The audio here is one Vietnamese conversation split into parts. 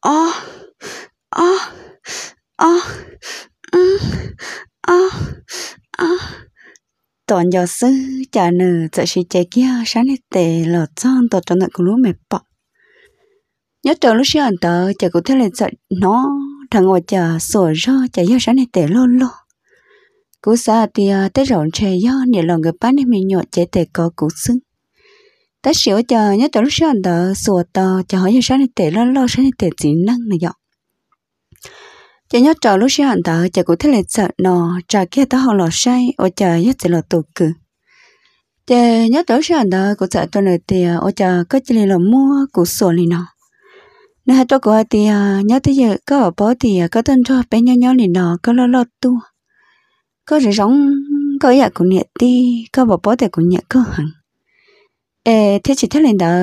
o o o ư o o tuần giờ sư chả nở chợ sĩ chạy kia sáng nay tệ lọt trong tuần trong tận của lúa mệt bọ nhớ trời lúc sáng tờ chợ cũng thế lên chợ nó thằng ngồi chờ sổ ro chợ giờ sáng nay tệ luôn luôn cú xa thì ờ, tới rộn trời gió nhiều lần người bán nên mình nhọ chạy tệ có cú sưng ta sửa chờ nhớ tới lúc sau đó sửa tờ chờ hỏi giờ sáng thì lo lo sáng thì chỉ năng này dọ chờ nhớ chờ lúc sau đó chờ cũng thấy là sợ nò chờ kia ta họ lo sai ở chờ nhớ chỉ là tổ cử chờ nhớ tới lúc sau đó cũng sợ tôi là tiền ở chờ có chỉ là mua cũng sửa này nọ nếu hai tôi của thì nhớ tới giờ có ở bó thì có tên cho bé nhau nhau này nọ có lo lo tu có rỉ giống có dạ cũng nhẹ đi có bỏ bó thì cũng nhẹ cơ hẳn ê thế chỉ thế này đó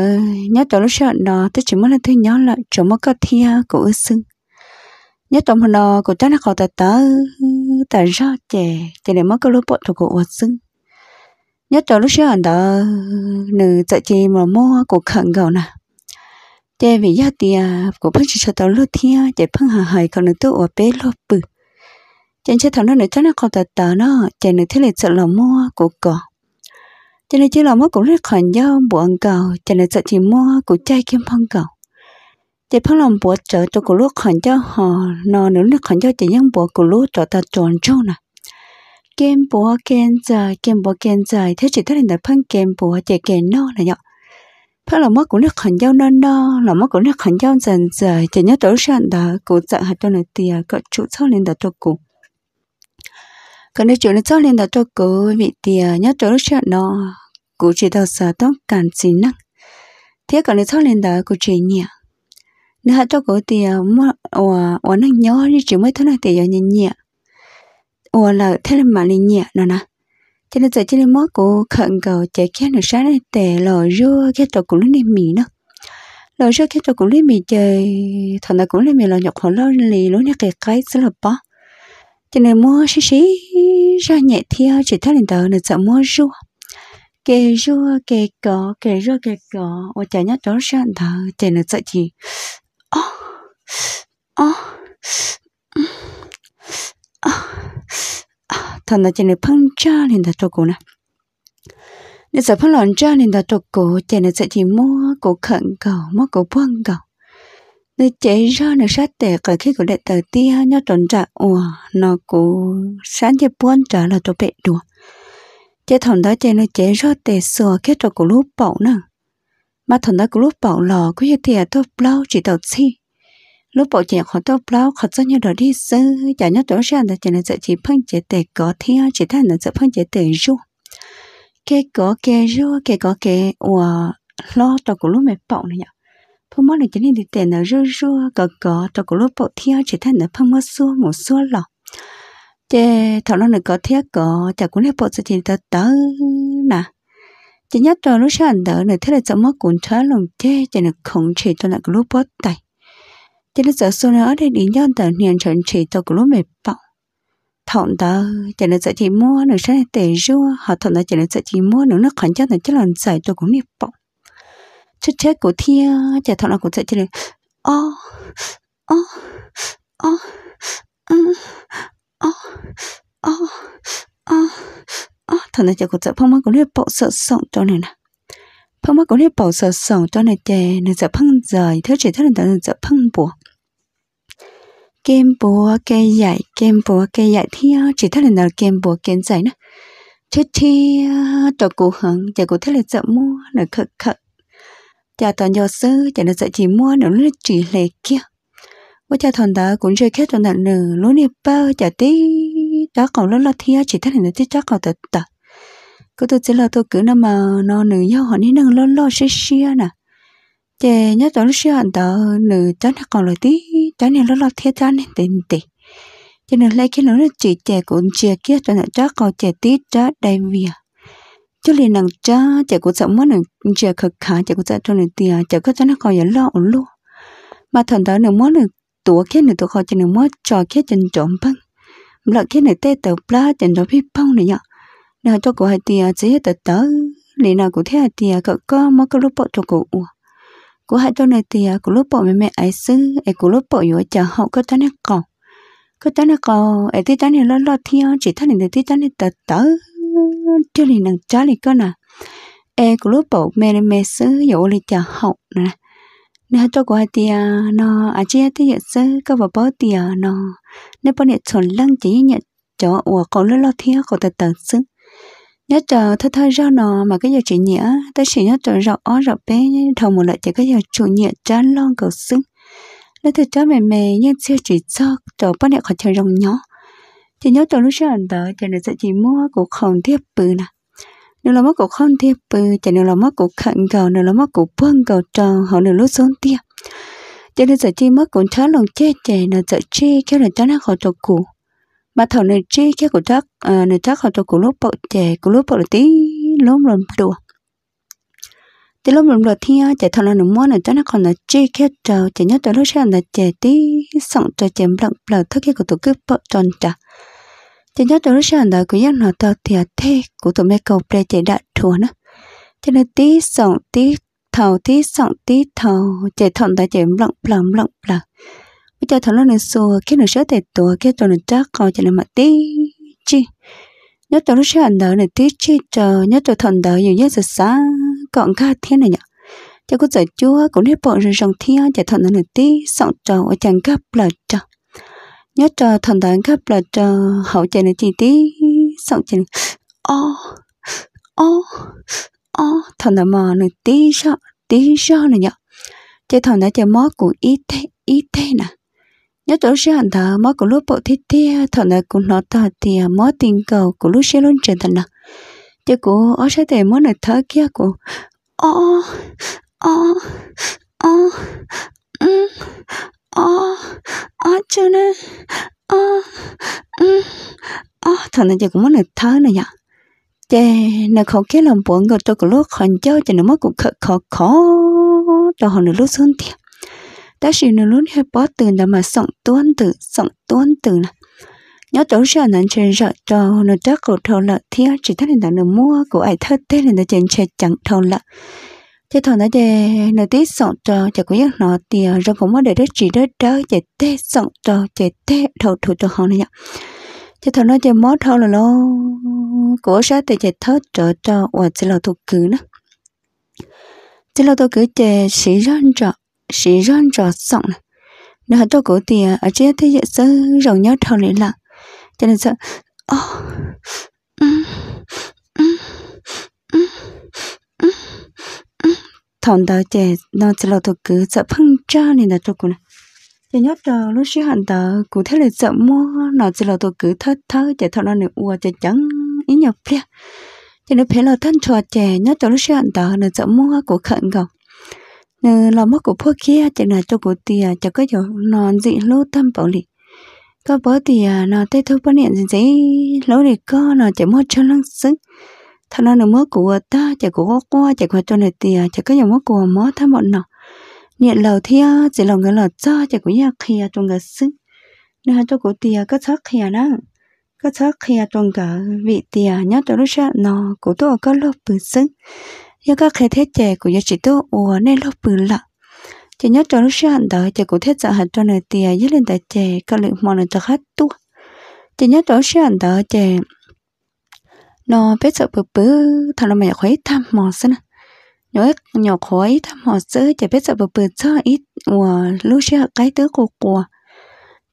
nhớ tổ lúc sợ nó thế chỉ muốn là thứ nhớ là chỗ mất có thia của ư sưng nhớ tổ mà nó của cháu nó khó tờ tớ tờ ra trẻ chè để mất có lúc bộ thuộc của ư sưng nhớ tổ lúc sợ đó nữ chạy chì mà mua của khẩn gầu nè trẻ vì giá tiền của phân chỉ cho tổ lúc thia trẻ phân hà hải còn nữ tu ở bé lô bự chè chơi thằng nó nữ cháu nó khó tờ tớ nó trẻ nữ thế này sợ là mua của cỏ cho nên chứ là mất cũng rất khẩn do buồn cầu cho nên sợ chỉ mua của chai kim phong cầu chỉ phong lòng buồn trở cho của lúc khẩn cho họ nó nữa nước khẩn cho chỉ nhân buồn của lúc trở ta tròn trâu nè kem bùa kem dài kem bùa kem dài thế chỉ thấy là phân kem bùa chỉ kem no là nhở phong lòng mất cũng rất khẩn giao non no lòng mất cũng rất khẩn giao dần dài chỉ nhớ tới sản đã cố dặn hạt cho này tiền cậu chủ sau lên đã cho cụ còn nếu chỗ nó cho lên đó cho cố vị thì à, nhớ chỗ nó sợ nó cụ chỉ đầu sợ đó cản chỉ năng thế còn nếu cho lên đó cụ chỉ nhẹ nếu hạ cho cố thì à, mua ủa ủa năng nhớ như chỉ mới thôi là thì nhẹ nhẹ ủa là thế là mà lên nhỉ nó nè cho nên giờ cho nên mất cô khẩn cầu chạy kia nó sáng này tè lò rưa cái chỗ cũng lên đi mì nữa lò rưa cái chỗ cũng lên mì chơi thằng nào cũng lên mì lò nhọc họ lo lì lối nhắc cái cái sẽ là bao cho nên mua xí xí ra nhẹ theo chỉ thấy lên tờ nên sợ mua rua kề rua kề cỏ kề rua kề cỏ ở chả nhát đó ra thở chả nên sợ gì ô ô thằng nào chả nên phăng cha lên tờ cho cô nè nên sợ phăng lòn cha lên tờ cho cô chả là sợ gì mua cổ khẩn cầu mua cổ buông cầu nơi chế ra nơi sát tệ cả khi của đệ tử tia nhau tròn trả ủa nó cũng sáng chế buôn trả là cho bệ đùa chế thằng đó chế nơi chế ra tệ sửa kết cho của lúc bảo nè mà thằng đó của lúc bảo lò cứ như thế tôi bao chỉ đầu chi lúc bảo chạy khỏi tôi bao khỏi cho nhau đó đi sư chả nhau tối sáng là nơi nó chỉ phân chế tệ có thi ha chỉ thay nơi chỉ phân chế tệ ru kê có kê ru kê có kê ủa lo cho của lúc mẹ bảo này nhở phong mơ lì chân đi tiền nó rơ rơ gờ gờ cho cái lốp bộ theo chỉ thay nữa phong mơ xua một xua lọ chè thọ nó nữa có theo gờ chả cũng lấy bộ sự chỉ tớ tớ nè chỉ nhất rồi lúc sáng đỡ nữa thế là chậm mất cuốn trái lòng chè chè nữa không chỉ cho lại cái lốp bộ tay chè nó sợ xua nữa đây đến nhân tờ niên chuẩn chỉ cho cái lốp mệt bọng thọn đó chả nó sợ chỉ mua nữa sẽ tệ rua họ thọn đó chỉ là sợ chỉ mua nữa nó khoản cho nó chứ làm giải tôi cũng nịp bọng chết chết của thia chả thọ là của chạy chơi ô ô ô ô ô ô ô thằng này chả của chạy phong mắt của liệt bộ sợ sọng cho này nè phong mắt của liệt bộ sợ sọng cho này chè này sợ phong rời thứ chỉ thứ này là sợ phong buộc kem bùa cây dạy kem bùa cây dạy thia chỉ này là kem bùa kem dạy nè chết thia cho cụ hận cho cụ thế là sợ mua là khật khật cha toàn nhớ sư cha nó sẽ chỉ mua nó nó chỉ lệ kia và cha thằng đó cũng chơi khét thằng đó nữa lúa nếp bao cha tí đó còn lúc là thia chỉ thấy nó tí chắc còn tật tật cứ tôi chỉ là tôi cứ nằm mà nó nữ nhau họ nên nâng lo lo xí xí nè chè nhớ tao lúc xí hẳn ta nữ cháu nó còn lại tí cháu này lo lo thia cháu này tiền tiền cho nên lấy cái nó chỉ chè cũng chè kia cho nó chắc còn chè tí cháu đầy việc chú liền nàng cha chả có sống mất nàng chả khờ khá chả có chạy cho nàng tiền chả có cho nó coi giờ lo luôn mà thần đó nàng muốn nàng tuổi khét nàng tuổi khỏi cho nàng muốn trò khét chân trộm băng lợ khét nàng tê tàu pla chân trộm phi băng này nhở nàng cho cô hai tiền chỉ hết tờ tớ liền nào cũng thế hai tiền cậu có mất cái lúc bỏ cho cô uổng cô hai cho này tiền cô lúc bỏ mẹ mẹ ấy xứ ấy cô lúc bỏ yếu chả hậu có cho nó còn có cho nàng còn ấy tí cho nàng lo lo thiên chỉ thằng này tí cho nàng tờ tớ chưa liền nàng chó liền cơ nè e của lúc bộ mẹ lên mẹ sứ dụ liền chờ học nè nếu cho của thì nó à chơi thì nhận sứ có vào bó thì nó nếu bao nhiêu chuẩn lăng chỉ nhận chỗ của con lúc lo thiếu cậu tự tự sứ nhớ chờ thơ thơ ra nó mà cái giờ chỉ nhẽ ta chỉ nhớ chờ rộng ó bé thầu một lại chỉ cái giờ chủ nhẹ chán lon cầu sưng nó thật chó mềm mềm nhân chưa chỉ cho chờ bao nhiêu khỏi chờ rồng nhỏ thì nhớ tôi lúc xưa anh tới chỉ nên sẽ chỉ mua cũng không tiếp bự nè nếu là mất cũng không tiếp bự chỉ nếu là mất cũng khẩn cầu nếu là mất cũng bưng cầu tròn họ nếu lúc xuống tiếp cho nên sẽ chỉ mất cũng chó lòng chết chè nó sẽ chi kéo là chó nó khỏi trộn cũ mà thầu này chi kéo của chắc ờ, này chắc khỏi trộn cũ lúc bộ chè của lúc bộ tí lúc rồi đùa thì lúc rồi thì chè thầu là nó mua này chó nó còn là chi kéo trâu chè nhớ tới lúc sau là chè tí xong cho chém lợn lợn thức kia của tụi cứ bộ tròn trả chỉ nhớ trong lúc sáng đó cũng nhắc nó tao thì thế của tụi mẹ cầu để chạy đại thua nữa cho nên tí sòng tí thầu tí sòng tí thầu chạy thọn ta chạy lộng lộng lộng lộng bây giờ thằng nó nên xua cái nó sớ tệ tổ cái tụi nó chắc coi cho nên mà tí chi nhớ trong lúc sáng đó này tí chi chờ nhớ tụi thằng đó nhiều nhớ là sáng còn cả thiên này nhở cho cô giải chúa cũng hết bọn rồi rồng thiên chạy thọn nó này tí sòng trầu ở chẳng gấp lời trầu nhớ cho thần tán khắp là cho hậu chạy này chỉ tí sau chạy ô ô ô thần tán mò này tí sao tí sao này nhở chạy thần đã chạy mót của ít thế ít thế nè nhớ chỗ xe hẳn thở mót của lúc bộ thiết thế thần đã cũng nói thở thì mót tiền cầu của lúc xe luôn chuyển thần nè chạy của ở sẽ để mót này thở kia của ô ô ô ừ 아, 아, 저는, 아, 음, à, thôi nên giờ ừ, ờ, cũng muốn là thơ này nhở chè nè khó cái làm buồn người tôi cũng lúc hoàn chơi chè nó mất cũng khó khó khó tôi hồi nữa lúc xuống thì ta chỉ nó lúc hay bỏ từ là mà sống tuân từ sống tuân từ nè nhớ tối giờ nên chơi sợ cho nó chắc cổ thâu lợi thiên chỉ thấy là nó mua của ai thơ thế là nó chơi chơi chẳng thâu lợi thế thằng nói để nó tí sọn trò chả có nhắc nó thì rồi cũng mới để đất chỉ đất đó chạy tê sọn trò chạy tê thầu thầu cho họ này nhở thế thằng nói để mất thâu là lo cổ sát thì chạy thớt trò trò và chỉ là thuộc cử nữa chỉ là tôi cứ chạy sĩ răn trò sĩ răn trò sọn này nó hãy cho cổ thì ở trên thế giới sơ rồng nhớ thâu lại là cho nên sợ oh, mm, mm, mm thằng đó chè nó chỉ là thuộc cứ sợ phăng cha nên là tôi cũng chè nhớ chờ lúc xí hẳn đó cụ thế là sợ mua nó chỉ là thuộc cứ thất thơ chè thằng nó nữa ua chè trắng ý nhập plia chè nó phải là thân trò chè nhóc chờ lúc xí hẳn đó nó sợ mua của khẩn cầu nè là mất của phố kia chè là cho cụ tiền chè có chỗ nón dị lô tâm bảo lì có bó tiền nó tê thu bao niệm gì gì lỗ để co nó chè mua cho lăng sức thằng nó nó mới của ta chả của qua chả của cho này tiền chả có nhiều mơ của mơ tham bọn nó nhẹ lầu thia à, chỉ lòng cái lọt cho chả của nhà kia trong cái sức nên hai cho của tiền có chắc kia đó có chắc kia trong cả vị tiền nhớ cho lúc sáng nọ của tôi có lô bự sức nhớ các khai thế trẻ của nhà chị tôi ủa nên lô bự lạ chỉ nhớ cho lúc sáng đó chả của thế giả hạt cho này tiền nhớ lên tại trẻ các lượng mòn cho khách tu chỉ nhớ cho lúc sáng đó trẻ nó biết sợ bự bự thằng nào mày khói tham mò xin nhớ nhỏ khói tham mò sớ chỉ biết sợ bự bự cho ít của lúc sẽ cái tứ của của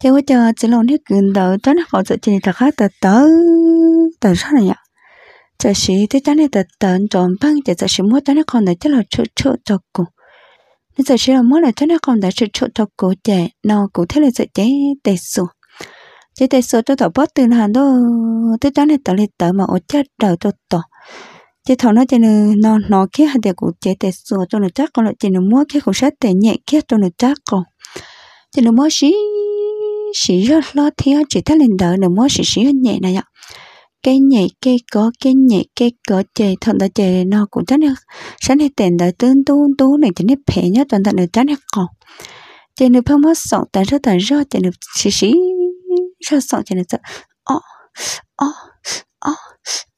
thế bây chờ chỉ lo nước gần đầu đó nó họ sợ chỉ thật khác tờ tớ tờ sao này ạ giờ sĩ thế cho nên tờ tờ chọn băng giờ giờ sĩ mua cho nên còn để cho là chỗ chỗ cho cùng nên giờ sĩ là mua là cho nên còn để chỗ chỗ cho cổ trẻ nó cụ thế là sợ chế tệ xuống chỉ để sợ cho tao bớt từ hàng đó thế đó này tao lấy tao mà ở chết đầu cho tao chỉ thằng nó chỉ nó nó kia hạt điều của chế để sợ cho nó chắc còn lại chỉ nó mua kia cũng sẽ để nhẹ kia cho nó chắc còn chỉ nó mua xí xí rất lo thiếu chỉ thấy lên đỡ nó mua xí xí nhẹ này ạ cái nhẹ cái có cái nhẹ cái có chế thằng đó chế nó cũng chắc nữa sáng nay tiền đỡ tương tu tu này chỉ nên phê nhất toàn thằng nó chắc là còn chỉ nó phải mất sọn tại rất tại rất chỉ nó xí xí cho nên ó, ó, ó, ó,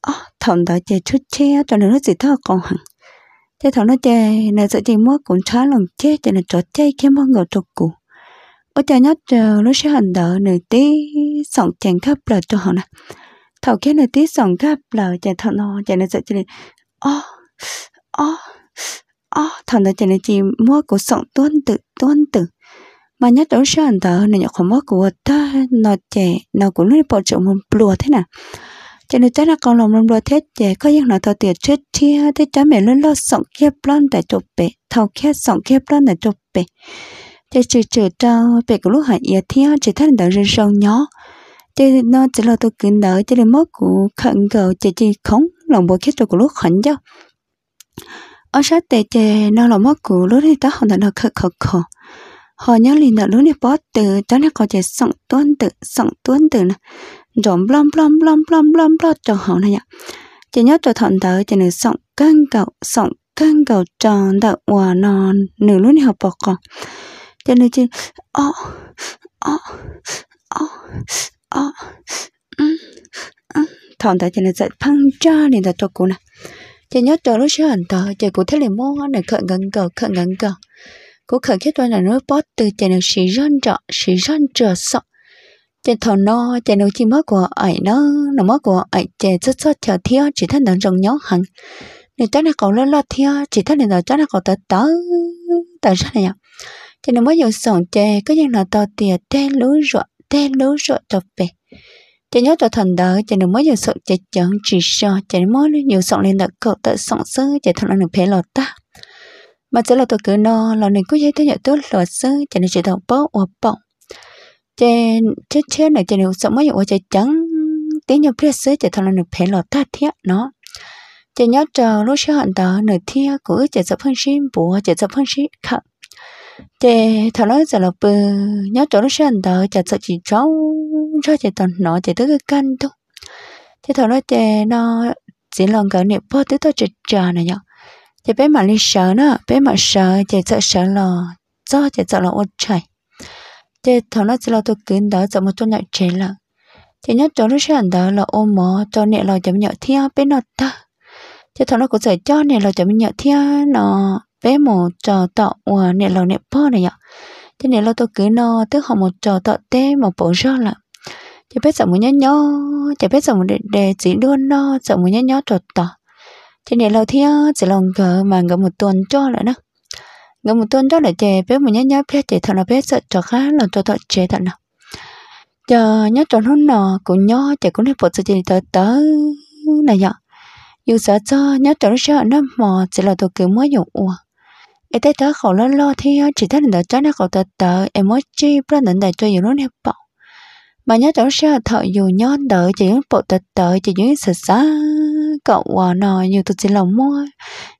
어, thằng chị chút che cho nên nó chỉ thơ còn hẳn thế thằng nó chè là sợ đi mua cũng trái lòng che cho nên chỗ che khi mà ngồi chỗ cũ ở chè nhát chờ nó sẽ hành đỡ nơi tí sòng chèn khắp lời cho họ nè thầu kia nửa tí sòng khắp lời chè thằng nó chè nên sợ cho nên ó ó ó thằng nó chè nên chỉ mua của sòng tuôn tự tuôn tự mà nhất đó sao anh ta nên nhớ không mất của ta nó trẻ nó cũng nên bỏ chỗ một lùa thế nào cho nên ta là con lòng lòng lùa thế trẻ có những nó thao tiền chết chia thế cha mẹ luôn lo sống kép lon tại chụp bể thao kép sống kép lon tại chụp bể thế trừ trừ cho bể của lúc hạnh yết thiên chỉ thân đỡ rừng sâu nhỏ thế nó chỉ là tôi cứ đỡ cho nên mất của khẩn cầu chỉ chỉ không lòng bộ kết cho của lúc hạnh chứ ở sát tệ trẻ nó lòng mất của lúc này ta không thể nào khờ khờ khờ họ nhớ lì nợ lúc này bỏ từ cho nên có thể sống tuân tự sống tuân tự nè rộm blom blom blom blom blom blom cho họ này nhá chỉ nhớ cho thọn tớ chỉ nữ sống căng cầu sống căng cầu tròn đậu hòa non nữ lúc này họ bỏ còn cho nên chỉ ó ó ó ó ừ, ừ. thọn tớ chỉ nữ dạy phăng cha liền tớ cho cô nè chỉ nhớ cho lúc sẽ hẳn tớ chỉ cô thấy liền mong này khẩn gần cầu khẩn gần cầu cố khởi tôi là nói bót từ chè nào xì răn trợ xì răn trợ sợ chè thò no chè nào chỉ mất của ấy nó nó mất của ấy chè rất rất chờ thiếu chỉ thân nó rồng nhó hẳn nên cho nó còn lo lo thiếu chỉ thân là chắc là cậu tới tớ tớ ra này nhở chè nào mới dùng sòng chè cứ như nào to tiền tê lúa rọ tê lúa rọ tập về chè nhớ cho thần đỡ chè nào mới dùng sòng chè chẳng chỉ sợ chè mới dùng sòng lên đỡ cậu tớ sòng sơ chè thằng được phê lọt ta mà chỉ là tôi cứ no, là nên cứ thấy thế nhận tốt là sơ chỉ nên chỉ thằng bó hoặc bọng trên chết chết này chỉ nên sợ mấy hoặc chỉ trắng tiếng nhập biết sơ chỉ thằng là nên phải là ta thiết nó chỉ nhớ chờ lúc sau hận đó nửa thiết của chỉ sợ phân xin bùa chỉ sợ phân xin khẩn chỉ thằng nói giờ là bự nhớ chờ lúc sau hận đó chỉ sợ chỉ cháu cho chỉ thằng nó chỉ tới cái căn thôi chỉ thằng nói chỉ nó chỉ lòng cái niệm bao tới tôi chỉ chờ này nhở thì bé mà đi sợ nó bé mà sợ chạy sợ sợ lò do chạy sợ lò ôn chạy thì thằng nó chỉ là tôi kiến đó sợ một tôi nhạy chế là thì nhớ cho nó sẽ đó là ôm mỏ cho nè lò chấm nhợ theo bé nó ta thì thằng nó có sợ cho nè lò chấm nhợ theo nó bé mỏ cho tọ nè lò nè po này nhở thế nè lò tôi cứ nó tức họ một trò tọ té một bộ rõ là thì biết sợ một nhớ nhớ thì biết sợ một để để chỉ luôn nó sợ một nhớ nhớ trò tọ thế này lâu thì chỉ lòng cờ mà ngậm một tuần cho lại đó ngậm một tuần cho lại chè bé một nhát nhát bé chè thằng nào biết sợ cho khá là cho thợ chè thằng nào chờ nhớ tròn hơn nọ cũng nhớ chè cũng lấy bột sợ chè tớ tớ này nhở dù sợ cho nhớ nó sợ nó mò chỉ là tôi kiểu mới dụng ủa em thấy tớ khổ lo lo thì chỉ thấy là trái nó khổ tớ tớ em mới chi ra nên đại cho nhiều lúc nẹp bọc mà nhớ nó sợ thợ dù nhớ đợi chỉ những bộ tớ tớ chỉ những sợ sợ cậu à ờ, nó nhiều tôi chỉ là mua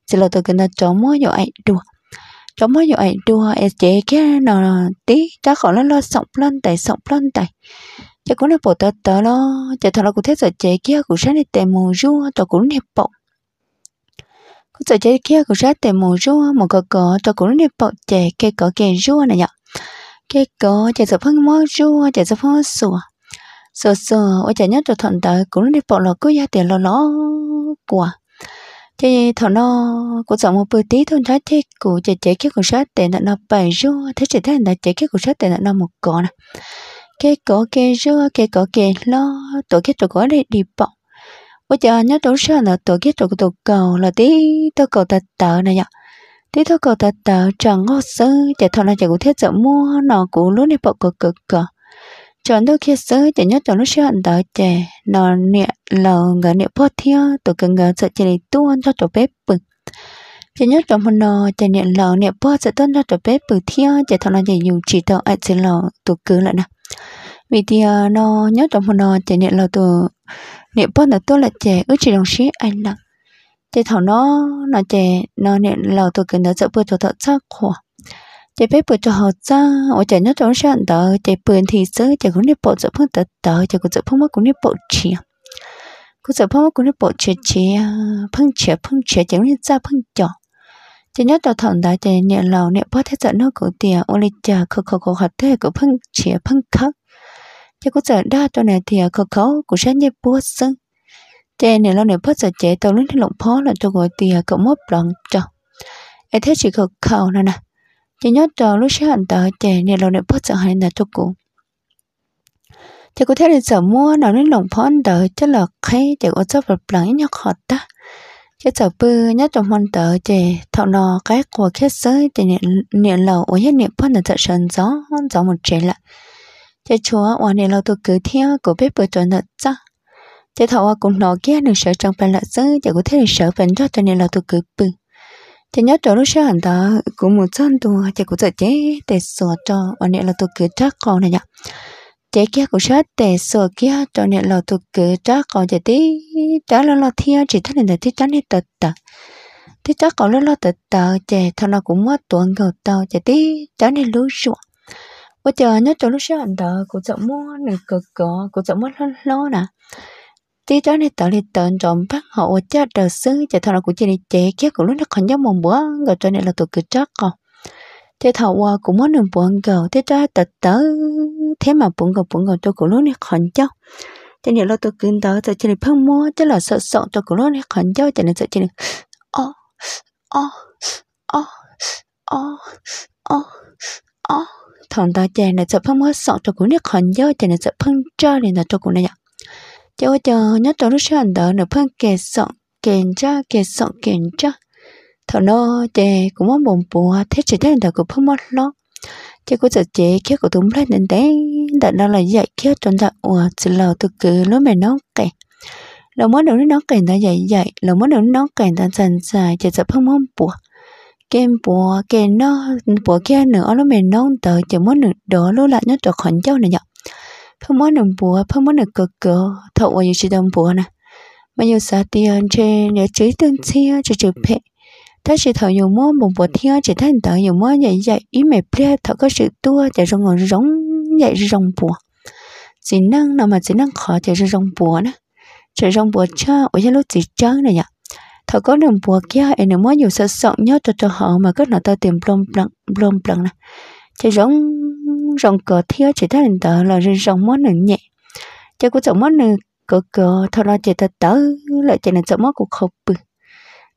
chỉ là tôi cần là chó mua rồi ảnh đùa chó mua rồi ảnh đùa ấy chế cái nó tí chắc khỏi lên lo sống lên tại sống lên tại chắc cũng là bộ tớ tớ lo chắc thật là cũng thế rồi chế kia cũng sẽ để mù ru tôi cũng đẹp bộ cũng sẽ chế kia cũng sẽ để mù ru một cái cỡ tôi cũng đẹp bộ chế cái cỡ cái ru này nhở cái cỡ chế sợ phân mua ru chế sợ phân sùa, sờ sờ ở chả nhất cho thuận tới cũng đi bộ lò cứ ra tiền lò lò của thì thằng nó cũng giống một bữa tí thôi thấy thế của chạy chạy kia cũng sát để nó bảy rô thế chỉ thế là chạy kia cũng sát để nó một con à cái cỏ cái rô cái cỏ cái lo tổ cái tổ cỏ để đi bọc bây giờ nhớ tổ sao là tổ cái tổ tổ cầu là tí tổ cầu tật tờ này ạ tí tổ cầu tật tờ chẳng ngó sơ chạy thằng nó chạy cũng thế giống mua nó cũng luôn đi bọc cực cực cực chọn đôi khi sớm chỉ nhớ chọn lúc xưa anh đợi chè nó nè lờ ngỡ nè bớt theo tổ cần ngỡ sợ chè này tuôn cho chỗ bếp bự chè nhớ chọn một nò chỉ nè lờ nè bớt sợ tuôn cho chỗ bếp bự theo chỉ thằng nó chè dùng chỉ tao ai chỉ lò tổ cứ lại nè vì thì à, nó nhớ chọn một nò chỉ nè lờ tổ nè bớt là tôi là trẻ ước chỉ đồng chí anh nè chỉ thằng nó nó trẻ nó nè lờ tổ cần ngỡ sợ bớt cho thợ chắc khoảng chế bé bự cho họ ra ở chế nó trong sân đó chế bự thì sớ chạy cũng đi bộ chỗ phong tật đó chạy cũng chỗ phong mắt cũng đi bộ chia cũng chỗ phong mắt cũng đi bộ chia chia phong chia phong chia chạy cũng đi ra phong chọn chạy nhớ đầu thằng đó chạy nhẹ lầu nhẹ bớt thế sợ nó cổ tiền ô lịch chờ khô khô khờ hợp thế cũng phong chia phong khắc chạy cũng sợ đa cho này thì khô khô, cũng sẽ nhẹ bớt sưng chạy này lâu nhẹ bớt sợ chế tàu lúc lộng phó là cho gọi tiền cũng mốt lòng cho ai thế chỉ khô khờ nè nè chỉ nhớ trò lúc sáng hẳn tờ trẻ nè lâu nè bớt chẳng hẳn là thuốc cụ chỉ có thể là sợ mua nào nên lòng phón tới chứ là khi chỉ có sắp vật lắng nhóc họt ta chỉ sợ bư nhớ trong môn tới trẻ thọ nò cái của khét giới thì nè nè lâu ủa hết nè phón là thật sần gió gió một trẻ lại chỉ chúa ủa nè lâu tôi cứ theo của bếp bữa chuẩn thật cha chỉ thọ cũng nò kia được sợ trong bàn lạ sư chỉ có thể là sợ phần cho cho nên là tôi cứ bư chỉ nhớ chỗ lúc sau hẳn đó cũng một chân tu chỉ có giờ chế để sửa cho anh nè là tôi cứ chắc còn này nhở chế kia cũng sát để sửa kia cho nè là tôi cứ chắc còn chỉ tí đó là lo thiên chỉ thấy là tí chắn hết tật tật tí chắc còn lo lo tật tật chế thằng nào cũng mất tuần cầu tao chỉ tí chắn hết lú sụa bây giờ nhớ chỗ lúc sau hẳn đó cũng chậm mua nửa cực cỏ cũng chậm mất lo nè tí cho nên tớ lên tận trọng bắt họ cho đầu xứ chạy thằng của chị đi chạy kia cũng lúc nó còn nhớ một bữa rồi cho nên là tôi cứ chắc còn thế thầu qua cũng muốn đường buồn gầu thế cho tật tớ thế mà buồn gầu buồn gầu tôi cũng lúc này còn cháu cho nên là tôi cứ tớ tôi chỉ đi phân mua chứ là sợ sợ tôi cũng lúc này còn cháu cho nên sợ chỉ là ô ô ô ô ô ô thằng ta chạy là sợ phân mua sợ tôi cũng lúc này còn cháu cho nên sợ phân cho nên là tôi cũng này nó nó sẽ sọng sọng cho cho thằng 结果就那走路上的那碰给送 kiểm cũng muốn bồn bùa thế chỉ đến đầu cũng không mất lo chứ có giờ chế kia cũng đúng lên đến đấy đợt đó là dạy kia trong dạ ủa chỉ là từ cứ lúc mình nó kể là muốn được nó kể ta dạy dạy là muốn được nó kể ta dần dài chỉ sợ không mong bùa kem bùa kem nó bùa kia nữa nó mình nó tờ chỉ muốn được đó lúc lại nhất trở khỏi nhau này nhở không muốn nằm bùa không muốn được cực cỡ thọ vào chỉ đồng bùa nè bây giờ sao tiền ờ, trên ờ, nhớ chỉ tương chia chỉ chụp hệ ta chỉ thọ nhiều mua một bộ thiên chỉ thành tờ nhiều mua nhảy dạy ý mẹ ple thọ có sự tua để rong ngồi ờ, rong dạy rong bùa chỉ năng nào mà chỉ năng khó để rong bùa nè chỉ rong bùa cha ở trên lúc chỉ chán này nhở thọ có nằm bùa kia em nằm mua nhiều sợ sợ nhớ cho cho họ mà cứ nó ta tìm blom blom blom blom nè chỉ rong rong cờ thiếu chỉ thấy hình tờ là rong món nữa nhẹ chỉ có chọn món nữa cờ cờ thôi là chỉ tờ tớ lại chỉ là chọn món cũng không bự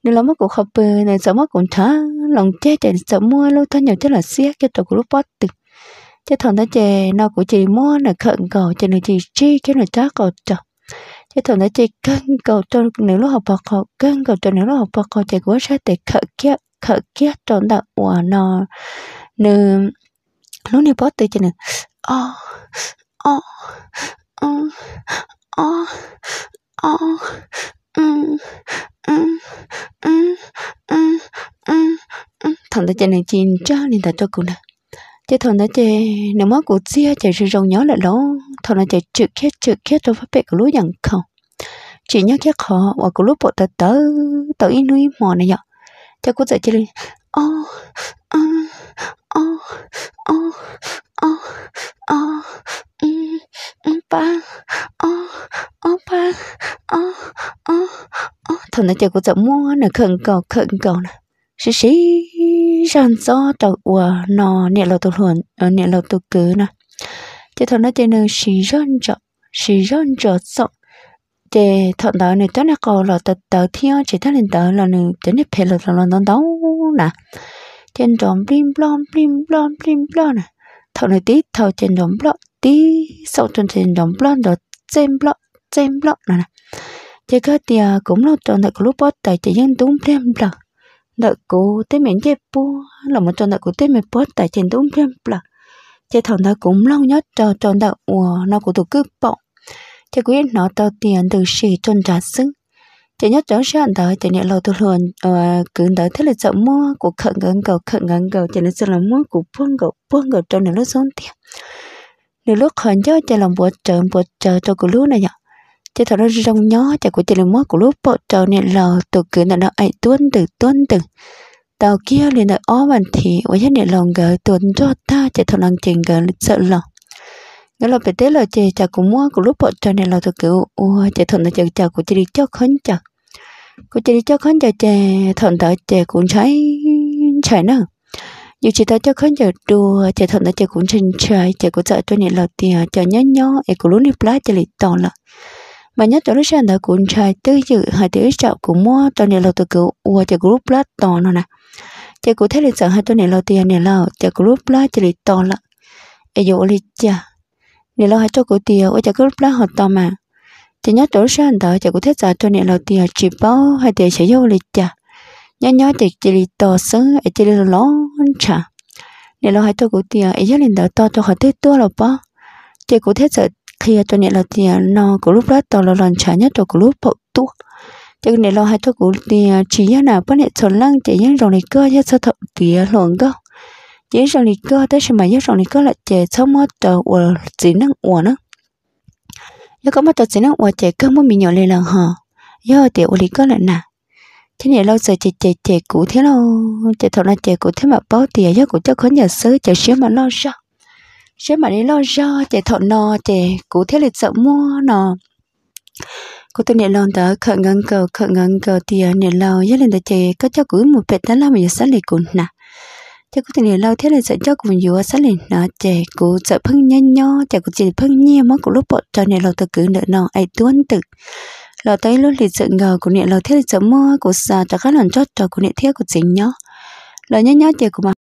nên là món cũng không bự nên chọn món cũng thả lòng che chỉ chọn mua lâu thôi nhiều chứ là xiết cái tờ của lúc bắt từ chứ thằng đó chè nó của chỉ mua là khẩn cầu cho nên chỉ chi cái là chắc cầu chờ chứ thằng đó chè cân cầu cho nếu lúc học bậc học cân cầu cho nếu lúc học bậc học chè của sẽ để khẩn kia khẩn kia trong đạo của nó nên lúc này bớt tới cho nên o o o o o ừ ừ ừ ừ ừ thằng ta chân này chín cho nên ta cho cụ nè chứ thằng ta chơi nếu mà cụ chia chạy sự rồng nhớ lại đó thằng ta chạy trực khét trực khét cho phát bẹt của lúa dặn không chỉ nhớ khét khó và của lúa bộ ta tới tới núi mò này nhở cho cô dạy chơi lên o ờ, o ừ, ô ô ô ô ba ô ô ba ô ô ô thằng này chịu cũng chậm mua nè khẩn cầu khẩn cầu nè xí xí răn gió tàu ủa nò nè lầu tàu hồn ở ờ, nè lầu tàu cứ nè chứ thằng này chơi nè xí răn chợ xí răn chợ sọc chế thằng đó nè cho nó cầu là tàu tàu thiên chỉ thằng lên tàu là nè cho nó phải là là nó đau nè chân đom blim blom blim blom blim blom à thầu này tí thầu chân đom blom tí sau chân chân đom blom đó chân blom chân blom nè chỉ có tiền à, cũng lâu chọn được lúc bắt tại chỉ dân đúng thêm blom đợi cô tới miệng chế bu là một chọn đợi cô tới miệng bắt tại chân đúng thêm blom chỉ thầu nó cũng lâu nhất cho chọn đợi ủa nó cũng tổ cứ bọng chỉ quý nó tao tiền từ sỉ chọn trả xứng chỉ nhớ cháu sơn tới chỉ nhớ lâu tôi luôn ờ, cứ tới thế là chậm mua của khẩn gần cầu khẩn gần cầu chỉ nhớ là mua của buông cầu buông cầu trong này nó xuống tiếp nếu lúc khẩn cho chỉ làm bột trời bột trời cho của lúc này nhở chỉ thật nó rong nhó chỉ của chỉ là mua của lúc bột trời này là tôi cứ là nó ấy tuôn từ tuôn từ tàu kia liền là ó bàn thì ở trên này lòng gỡ tuôn cho ta chỉ thật lòng chỉnh gỡ sợ lòng nếu là về tới là chị chả của mua của lúc bọn trời này là tôi cứ, ôi chị thuận là chị chả của chị đi cho khấn chả cô chỉ cho con giờ chè thọn tới chè cũng trái trái nữa dù chỉ ta cho khán giả đùa chỉ thật tới chỉ cũng trình trái, chỉ cũng sợ cho nhẹ lọt tiền chờ nhớ nhớ em cũng lúc đi lá chỉ lì to là mà nhất tôi lúc sáng đã cũng trái tư dự hai thứ chậu cũng mua cho nhẹ lọt tôi cứ ua chỉ group lúc lá rồi nè chỉ cũng thấy lịch sợ hai cho nhẹ lọt tiền nhẹ lọt chỉ group lúc lá chỉ lì to là em dụ lì chả nhẹ lọt hai chỗ của tiền ua chỉ group lúc lá họ to mà chỉ nhớ tối sáng đó chỉ có thể giờ tôi niệm lời tiền chỉ bao hay tiền sẽ yêu lịch chả nhớ nhớ chỉ chỉ lịch to sớm ấy chỉ lịch ló chả niệm là hay tôi có tiền ấy giờ liền đó to cho họ thấy tôi là bao chỉ có thể giờ khi tôi niệm lời tiền nó có lúc đó to là lần chả nhớ tôi có lúc bọc tu chỉ niệm là hay tôi có tiền chỉ nhớ nào bất niệm thuần lăng chỉ nhớ rồi này cơ nhớ sơ thật tiền luận cơ chỉ rồi này cơ tới sao mà nhớ rồi này cơ là chỉ sống ở trời và chỉ năng uổng nữa nếu có một tật gì nó ủa trẻ cơ muốn mình nhỏ lên lần hả giờ thì ủa lý cơ lại nè thế này lâu giờ chị chị chị cũ thế lâu chị thật là chị cũ thế mà bó thì giờ cũng chắc khó nhà sớ chị xíu mà lo cho, xíu mà đi lo cho, chị thọ nò chị cũ thế lịch sợ mua nò cô tôi này lòng đó khởi ngân cầu khởi ngân cầu thì này lâu giá lên đó chị có cho cũ một bẹt đó là mình sẽ lịch cũng nà thế cũng thì lâu thế là sợ cho cũng vừa sát lên nó trẻ cũng sợ phân nhanh nho trẻ cũng chỉ phân nhia mất của lúc bọn cho nên lâu tự cứ nợ nó ai tuân tự lâu tới luôn thì sợ ngờ của niệm lâu thế là sợ mua của già cho các lần chót cho của niệm thiết của chính nhó lâu nhớ nhớ trẻ của mà